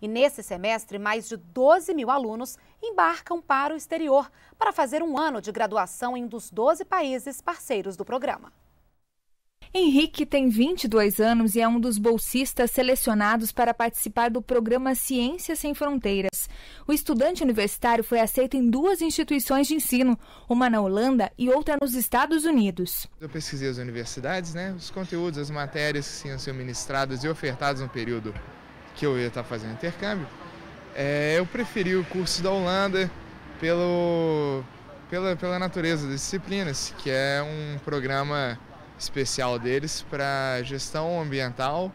E nesse semestre, mais de 12 mil alunos embarcam para o exterior para fazer um ano de graduação em um dos 12 países parceiros do programa. Henrique tem 22 anos e é um dos bolsistas selecionados para participar do programa Ciências Sem Fronteiras. O estudante universitário foi aceito em duas instituições de ensino, uma na Holanda e outra nos Estados Unidos. Eu pesquisei as universidades, né, os conteúdos, as matérias que iam ser ministradas e ofertadas no período que eu ia estar tá fazendo intercâmbio, é, eu preferi o curso da Holanda pelo, pela, pela natureza das disciplinas, que é um programa especial deles para gestão ambiental,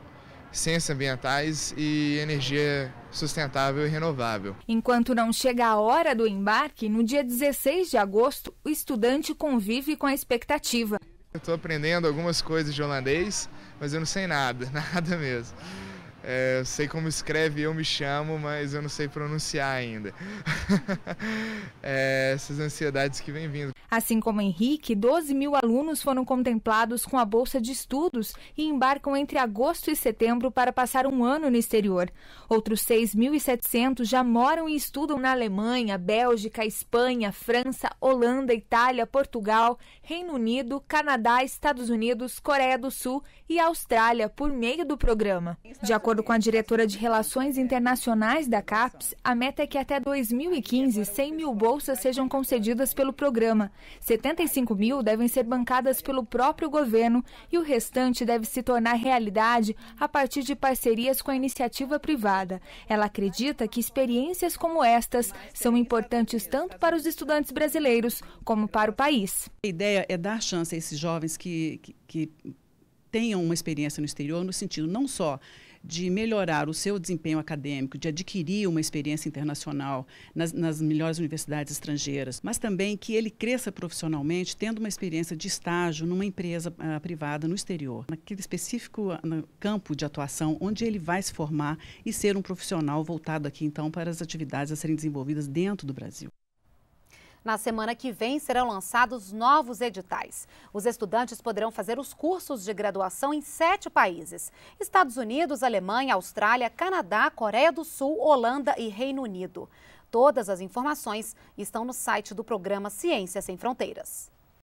ciências ambientais e energia sustentável e renovável. Enquanto não chega a hora do embarque, no dia 16 de agosto, o estudante convive com a expectativa. Eu estou aprendendo algumas coisas de holandês, mas eu não sei nada, nada mesmo. É, eu sei como escreve Eu Me Chamo, mas eu não sei pronunciar ainda. é, essas ansiedades que vem vindo. Assim como Henrique, 12 mil alunos foram contemplados com a bolsa de estudos e embarcam entre agosto e setembro para passar um ano no exterior. Outros 6.700 já moram e estudam na Alemanha, Bélgica, Espanha, França, Holanda, Itália, Portugal, Reino Unido, Canadá, Estados Unidos, Coreia do Sul e Austrália por meio do programa. De acordo com a diretora de Relações Internacionais da CAPES, a meta é que até 2015 100 mil bolsas sejam sejam concedidas pelo programa. 75 mil devem ser bancadas pelo próprio governo e o restante deve se tornar realidade a partir de parcerias com a iniciativa privada. Ela acredita que experiências como estas são importantes tanto para os estudantes brasileiros como para o país. A ideia é dar chance a esses jovens que, que, que tenham uma experiência no exterior, no sentido não só de melhorar o seu desempenho acadêmico, de adquirir uma experiência internacional nas, nas melhores universidades estrangeiras, mas também que ele cresça profissionalmente, tendo uma experiência de estágio numa empresa uh, privada no exterior, naquele específico uh, campo de atuação onde ele vai se formar e ser um profissional voltado aqui então para as atividades a serem desenvolvidas dentro do Brasil. Na semana que vem serão lançados novos editais. Os estudantes poderão fazer os cursos de graduação em sete países: Estados Unidos, Alemanha, Austrália, Canadá, Coreia do Sul, Holanda e Reino Unido. Todas as informações estão no site do programa Ciência Sem Fronteiras.